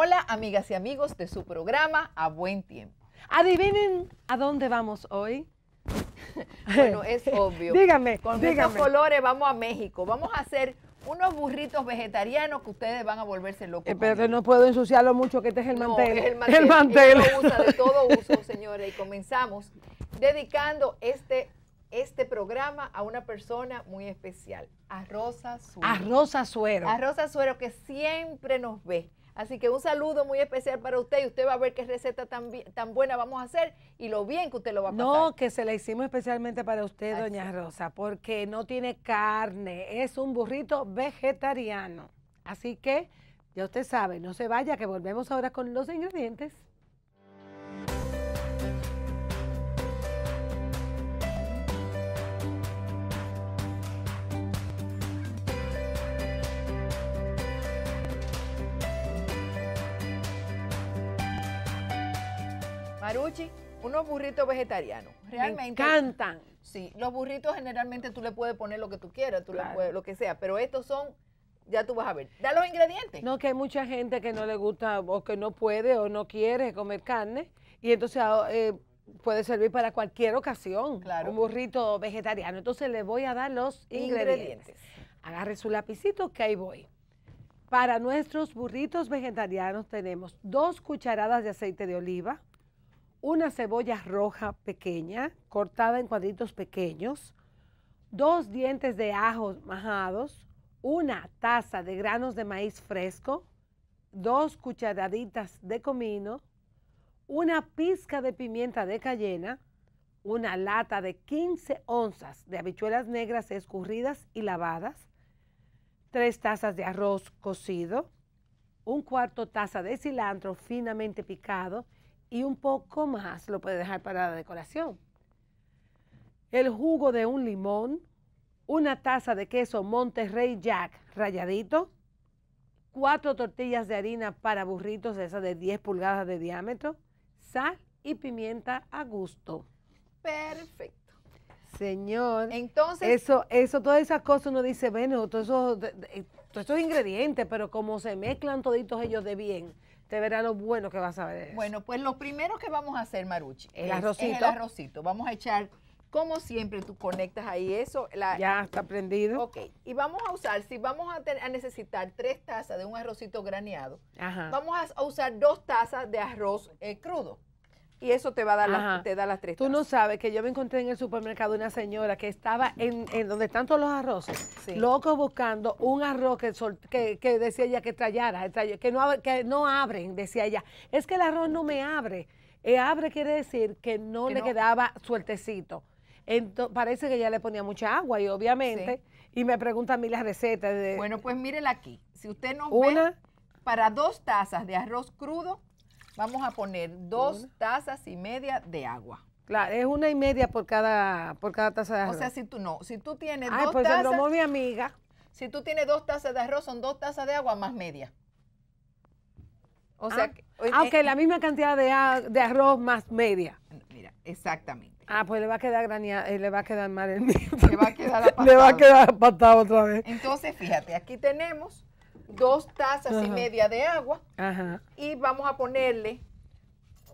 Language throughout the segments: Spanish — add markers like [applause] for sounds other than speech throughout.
Hola amigas y amigos de su programa A Buen Tiempo. Adivinen a dónde vamos hoy. [laughs] bueno, es obvio. dígame, con estos colores vamos a México. Vamos a hacer unos burritos vegetarianos que ustedes van a volverse locos. Eh, pero no puedo ensuciarlo mucho, que este es el mantel. [laughs] el mantel. El mantel. usa de todo uso, señores. Y comenzamos dedicando este este programa a una persona muy especial, a Rosa Suero. A Rosa Suero. A Rosa Suero que siempre nos ve Así que un saludo muy especial para usted y usted va a ver qué receta tan, tan buena vamos a hacer y lo bien que usted lo va a pasar. No, que se la hicimos especialmente para usted, doña Rosa, porque no tiene carne, es un burrito vegetariano. Así que ya usted sabe, no se vaya, que volvemos ahora con los ingredientes. Maruchi, unos burritos vegetarianos. Realmente. Me encantan. Sí, los burritos generalmente tú le puedes poner lo que tú quieras, tú lo que sea, pero estos son ya tú vas a ver. Da los ingredientes. No, que hay mucha gente que no le gusta o que no puede o no quiere comer carne y entonces ah, eh, puede servir para cualquier ocasión. Claro. Un burrito vegetariano. Entonces le voy a dar los ingredientes. Agarre su lapicito que ahí voy. Para nuestros burritos vegetarianos tenemos dos cucharadas de aceite de oliva, una cebolla roja pequeña, cortada en cuadritos pequeños, dos dientes de ajo majados, una taza de granos de maíz fresco, dos cucharaditas de comino, una pizca de pimienta de cayena, una lata de 15 onzas de habichuelas negras escurridas y lavadas, tres tazas de arroz cocido, un cuarto taza de cilantro finamente picado y un poco más lo puede dejar para la decoración. El jugo de un limón, una taza de queso Monterrey Jack rayadito, cuatro tortillas de harina para burritos, esas de 10 pulgadas de diámetro, sal y pimienta a gusto. Perfecto. Señor. Entonces. Eso, eso, todas esas cosas uno dice, bueno, todos esos, ingredientes, pero como se mezclan toditos ellos de bien te verá lo bueno que vas a ver. Bueno, pues lo primero que vamos a hacer, Maruchi, el es, arrocito. el arrocito. Vamos a echar, como siempre, tú conectas ahí eso. La, ya está prendido. Ok, y vamos a usar, si vamos a, a necesitar tres tazas de un arrocito graneado, vamos a, usar dos tazas de arroz eh, crudo y eso te va a dar las, te da las tres. Tú no sabes que yo me encontré en el supermercado una señora que estaba en, donde están todos los arroces, loco buscando un arroz que, que, decía ella que trayara, que, no, que no abren, decía ella. Es que el arroz no me abre. Eh, abre quiere decir que no le quedaba suertecito. Entonces, parece que ella le ponía mucha agua y obviamente, y me pregunta a mí las recetas. De, bueno, pues mírela aquí. Si usted no una, para dos tazas de arroz crudo, Vamos a poner dos tazas y media de agua. Claro, es una y media por cada, por cada taza de arroz. O sea, si tú no, si tú tienes Ay, dos pues tazas. mi amiga. Si tú tienes dos tazas de arroz, son dos tazas de agua más media. O ah, sea, aunque ah, eh, la misma cantidad de, arroz más media. Mira, exactamente. Ah, pues le va a quedar eh, le va a quedar mal el mío. Le va a quedar apatado. [laughs] le va a quedar otra vez. Entonces, fíjate, aquí tenemos dos tazas y media de agua Ajá. y vamos a ponerle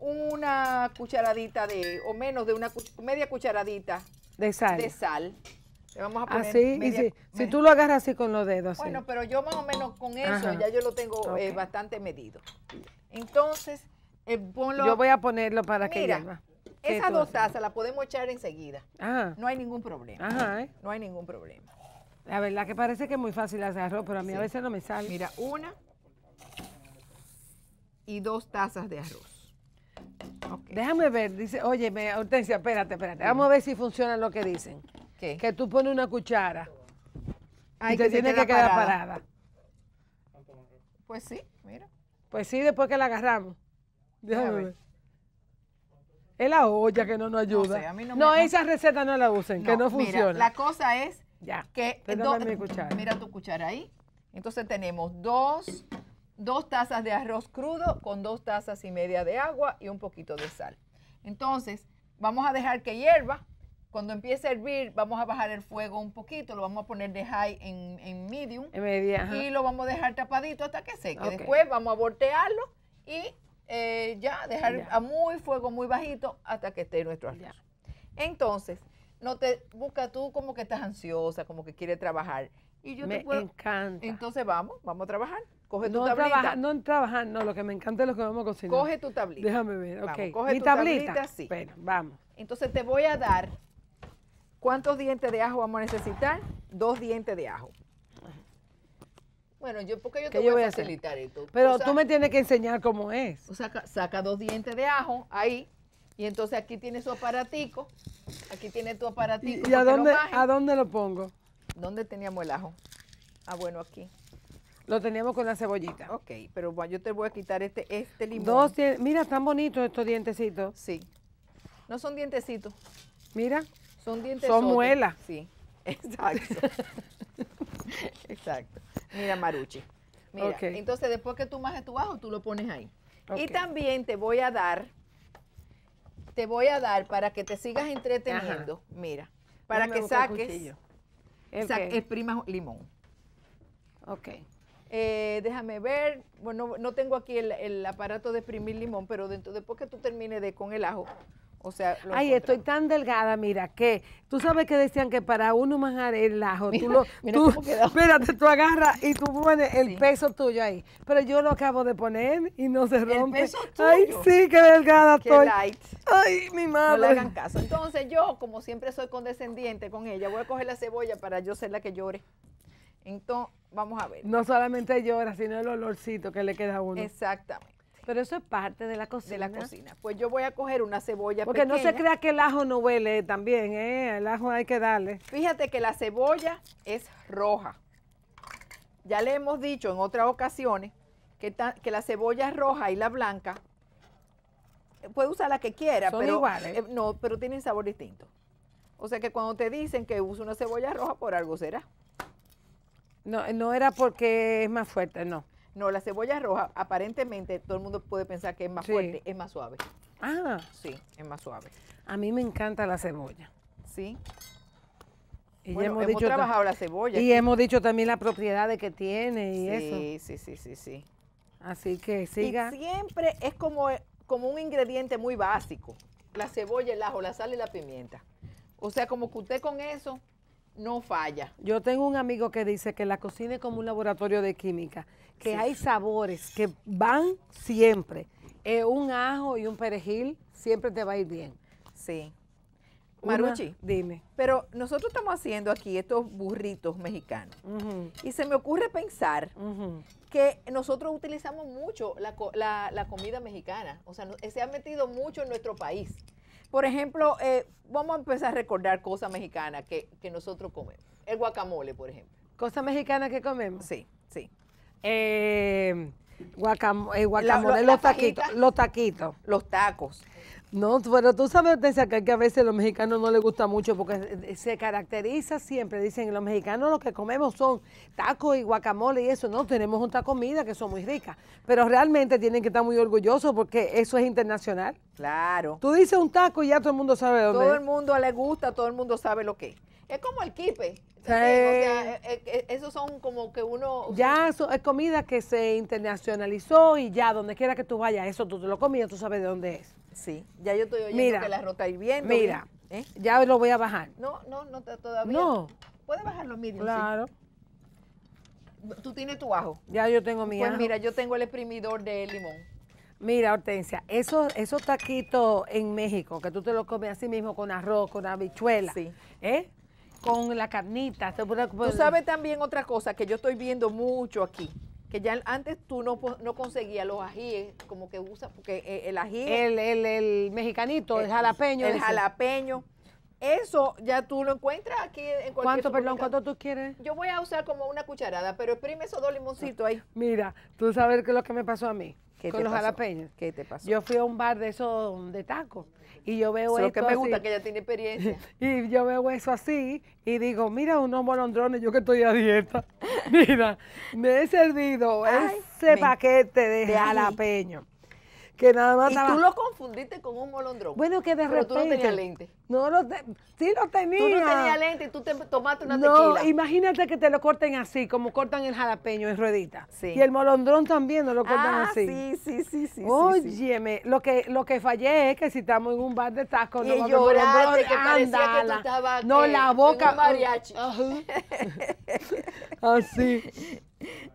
una cucharadita de, o menos de una media cucharadita de sal. De sal. Le vamos a ah, poner así, si, tú lo agarras así con los dedos. Bueno, pero yo más o menos con eso ya yo lo tengo eh, bastante medido. Entonces, eh, Yo voy a ponerlo para que Mira, Esas dos tazas las podemos echar enseguida. Ajá. No hay ningún problema. Ajá, ¿eh? No hay ningún problema. La verdad que parece que es muy fácil hacer arroz, pero a mí a veces no me sale. Mira, una y dos tazas de arroz. Déjame ver, dice, oye, Hortensia, espérate, espérate. Vamos a ver si funciona lo que dicen. ¿Qué? Que tú pones una cuchara y te tiene que quedar parada. Pues sí, mira. Pues sí, después que la agarramos. Déjame ver. Es la olla que no nos ayuda. No, no esa receta no la usen, que no funciona. la cosa es ya. Que Mira tu cuchara ahí. Entonces tenemos dos, dos tazas de arroz crudo con dos tazas y media de agua y un poquito de sal. Entonces, vamos a dejar que hierva. Cuando empiece a hervir, vamos a bajar el fuego un poquito, lo vamos a poner de high en, medium. y lo vamos a dejar tapadito hasta que seque. Después vamos a voltearlo y eh, ya dejar a muy fuego muy bajito hasta que esté nuestro arroz. Entonces, no te busca tú como que estás ansiosa, como que quieres trabajar. Y yo me puedo, encanta. Entonces vamos, vamos a trabajar. Coge tu tablita. no trabajar, no, lo que me encanta es lo que vamos a cocinar. Coge tu tablita. Déjame ver, vamos, Coge ¿Mi tu tablita, tablita sí. Bueno, vamos. Entonces te voy a dar, ¿cuántos dientes de ajo vamos a necesitar? Dos dientes de ajo. Bueno, yo porque yo te voy, a facilitar esto. Pero tú me tienes que enseñar cómo es. saca dos dientes de ajo ahí y entonces aquí tiene su aparatico. Aquí tiene tu aparatico. ¿Y, a, dónde, lo a dónde lo pongo? ¿Dónde teníamos el ajo? Ah, bueno, aquí. Lo teníamos con la cebollita. Ok, pero bueno, yo te voy a quitar este, este limón. mira, están bonitos estos dientecitos. Sí. No son dientecitos. Mira. Son dientes. Son muelas. Sí, [laughs] exacto. [laughs] exacto. Mira, Maruchi. Mira, entonces después que tú majes tu ajo, tú lo pones ahí. Y también te voy a dar te voy a dar para que te sigas entreteniendo. Mira, para que saques. El, limón. Ok. Eh, déjame ver, bueno, no tengo aquí el, aparato de exprimir limón, pero dentro después que tú termines de con el ajo, o sea, Ay, estoy tan delgada, mira, que tú sabes que decían que para uno manjar el ajo, tú lo, espérate, tú agarras y tú pones el peso tuyo ahí. Pero yo lo acabo de poner y no se rompe. Ay, sí, qué delgada estoy. Ay, mi madre. No hagan caso. Entonces yo, como siempre soy condescendiente con ella, voy a coger la cebolla para yo ser la que llore. Entonces, vamos a ver. No solamente llora, sino el olorcito que le queda a uno. Exactamente. Pero eso es parte de la cocina. De la cocina. Pues yo voy a coger una cebolla Porque no se crea que el ajo no huele también, ¿eh? El ajo hay que darle. Fíjate que la cebolla es roja. Ya le hemos dicho en otras ocasiones que, que la cebolla roja y la blanca, eh, puede usar la que quiera, pero, iguales. Eh, no, pero tienen sabor distinto. O sea que cuando te dicen que usa una cebolla roja, por algo será. No, no era porque es más fuerte, no. No, la cebolla roja, aparentemente todo el mundo puede pensar que es más fuerte, es más suave. Ah. Sí, es más suave. A mí me encanta la cebolla. Sí. Y hemos, dicho trabajado la cebolla. Y hemos dicho también las propiedades que tiene y sí, eso. Sí, sí, sí, sí. Así que siga. Y siempre es como, como un ingrediente muy básico. La cebolla, el ajo, la sal y la pimienta. O sea, como que usted con eso no falla. Yo tengo un amigo que dice que la cocina es como un laboratorio de química, que hay sabores que van siempre. Eh, un ajo y un perejil siempre te va a ir bien. Sí. Maruchi, dime. Pero nosotros estamos haciendo aquí estos burritos mexicanos. Y se me ocurre pensar que nosotros utilizamos mucho la, comida mexicana. O sea, se ha metido mucho en nuestro país. Por ejemplo, eh, vamos a empezar a recordar cosas mexicanas que, que, nosotros comemos. El guacamole, por ejemplo. ¿Cosas mexicanas que comemos? Sí, sí. Eh, eh guacamole, los, taquitos, los taquitos. Los tacos. No, pero tú sabes, que a veces a los mexicanos no les gusta mucho porque eh, eh, se caracteriza siempre, dicen, los mexicanos lo que comemos son tacos y guacamole y eso, no, tenemos otra comida que son muy ricas, pero realmente tienen que estar muy orgullosos porque eso es internacional. Claro. Tú dices un taco y ya todo el mundo sabe dónde Todo el mundo le gusta, todo el mundo sabe lo que es es como el kipe. Sí. O sea, e, e, e, esos son como que uno... Ya es comida que se internacionalizó y ya, donde quiera que tú vayas, eso tú te lo comías, tú sabes de dónde es. Sí, ya yo estoy oyendo que la rota bien. Mira, ¿eh? ya lo voy a bajar. No, no, no, todavía. No. Puedes bajarlo los Claro. Tú tienes tu ajo. Ya yo tengo mi pues mira, yo tengo el exprimidor de limón. Mira, Hortensia, esos, esos taquitos en México, que tú te los comes así mismo con arroz, con habichuela, sí. ¿eh? con la carnita. Tú sabes también otra cosa que yo estoy viendo mucho aquí, que ya antes tú no, no conseguías los ajíes, como que usas, porque eh, el ají... El, el, el mexicanito, el, eh, jalapeño. El jalapeño. Eso ya tú lo encuentras aquí en cualquier ¿Cuánto, perdón, cuánto tú quieres? Yo voy a usar como una cucharada, pero exprime esos dos limoncitos ahí. Mira, tú sabes que lo que me pasó a mí con los jalapeños. ¿Qué te pasó? Yo fui a un bar de esos de tacos y yo veo eso. que así, que ella tiene experiencia. [laughs] Y yo veo eso así y digo, mira unos molondrones, yo que estoy a dieta. [laughs] Mira, me he servido ese paquete de, jalapeño que nada más. Y tú lo confundiste con un molondrón. Bueno, que de repente. Pero tú no tenías lente. No lo Sí lo tenía. Tú no tenías lente y tú te tomaste una no, tequila. No, imagínate que te lo corten así, como cortan el jalapeño en ruedita. Sí. Y el molondrón también no lo cortan ah, así. Sí, sí, sí, sí. Óyeme, Lo, que, lo que fallé es que si estamos en un bar de tacos, y no lloraste, que que tú No, la eh, boca. un mariachi. [laughs] [laughs] así.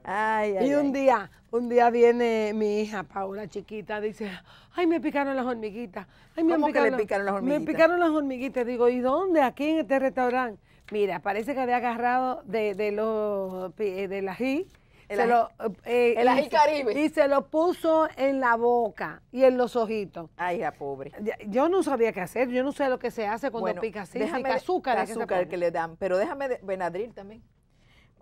Ay, y un día, un día viene mi hija Paula chiquita, dice, ay, me picaron las hormiguitas. Ay, me ¿Cómo picaron las hormiguitas? Me picaron las hormiguitas. Digo, ¿y dónde? Aquí en este restaurante. Mira, parece que había agarrado de, de los eh, de la ají. El, eh, y, caribe. Y se lo puso en la boca y en los ojitos. Ay, la pobre. Yo no sabía qué hacer. Yo no sé lo que se hace cuando pica así. Déjame azúcar. azúcar que, le dan. Pero déjame, de, Benadryl también.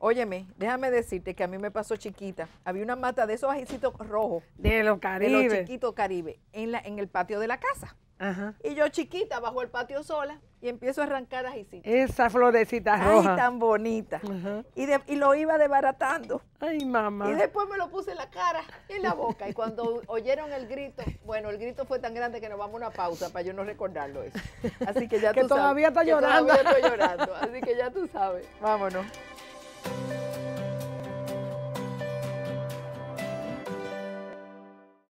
Óyeme, déjame decirte que a mí me pasó chiquita. Había una mata de esos ajicitos rojos. De los caribe. los chiquitos caribe. En, la, en el patio de la casa. Ajá. Y yo chiquita bajo el patio sola y empiezo a arrancar ajicitos. Esa florecita Ay, tan bonita. Ajá. Y, de, lo iba desbaratando. Ay, mamá. Y después me lo puse en la cara y en la boca. y cuando oyeron el grito, bueno, el grito fue tan grande que nos vamos a una pausa para yo no recordarlo eso. Así que ya que todavía Está Que todavía está llorando. Así que ya tú sabes. Vámonos.